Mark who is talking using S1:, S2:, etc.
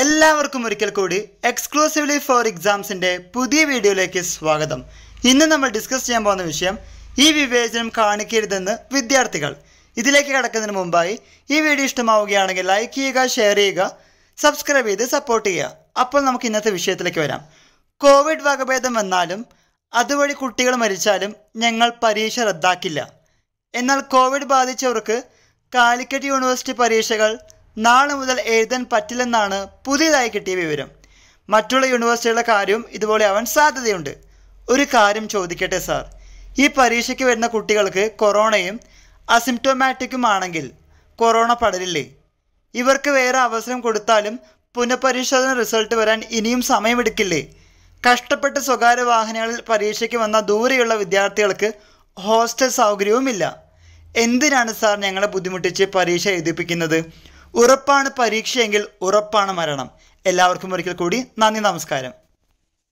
S1: എല്ലാവർക്കും ഒരിക്കൽ കൂടി എക്സ്ക്ലൂസീവ്ലി ഫോർ എക്സാംസിൻ്റെ പുതിയ വീഡിയോയിലേക്ക് സ്വാഗതം ഇന്ന് നമ്മൾ ഡിസ്കസ് ചെയ്യാൻ പോകുന്ന വിഷയം ഈ വിവേചനം കാണിക്കരുതെന്ന് വിദ്യാർത്ഥികൾ ഇതിലേക്ക് കടക്കുന്നതിന് മുമ്പായി ഈ വീഡിയോ ഇഷ്ടമാവുകയാണെങ്കിൽ ലൈക്ക് ചെയ്യുക ഷെയർ ചെയ്യുക സബ്സ്ക്രൈബ് ചെയ്ത് സപ്പോർട്ട് ചെയ്യുക അപ്പോൾ നമുക്ക് ഇന്നത്തെ വിഷയത്തിലേക്ക് വരാം കോവിഡ് വകഭേദം വന്നാലും അതുവഴി കുട്ടികൾ മരിച്ചാലും ഞങ്ങൾ പരീക്ഷ റദ്ദാക്കില്ല എന്നാൽ കോവിഡ് ബാധിച്ചവർക്ക് കാലിക്കറ്റ് യൂണിവേഴ്സിറ്റി പരീക്ഷകൾ നാളെ മുതൽ എഴുതാൻ പറ്റില്ലെന്നാണ് പുതിയതായി കിട്ടിയ വിവരം മറ്റുള്ള യൂണിവേഴ്സിറ്റികളുടെ കാര്യവും ഇതുപോലെ ആവാൻ സാധ്യതയുണ്ട് ഒരു കാര്യം ചോദിക്കട്ടെ സാർ ഈ പരീക്ഷയ്ക്ക് വരുന്ന കുട്ടികൾക്ക് കൊറോണയും അസിംറ്റോമാറ്റിക്കും ആണെങ്കിൽ കൊറോണ പടരില്ലേ ഇവർക്ക് വേറെ അവസരം കൊടുത്താലും പുനഃപരിശോധന റിസൾട്ട് വരാൻ ഇനിയും സമയമെടുക്കില്ലേ കഷ്ടപ്പെട്ട് സ്വകാര്യ വാഹനങ്ങളിൽ പരീക്ഷയ്ക്ക് വന്ന ദൂരെയുള്ള വിദ്യാർത്ഥികൾക്ക് ഹോസ്റ്റൽ സൗകര്യവുമില്ല എന്തിനാണ് സാർ ഞങ്ങളെ ബുദ്ധിമുട്ടിച്ച് പരീക്ഷ എഴുതിപ്പിക്കുന്നത് ഉറപ്പാണ് പരീക്ഷയെങ്കിൽ ഉറപ്പാണ് മരണം എല്ലാവർക്കും ഒരിക്കൽ കൂടി നന്ദി നമസ്കാരം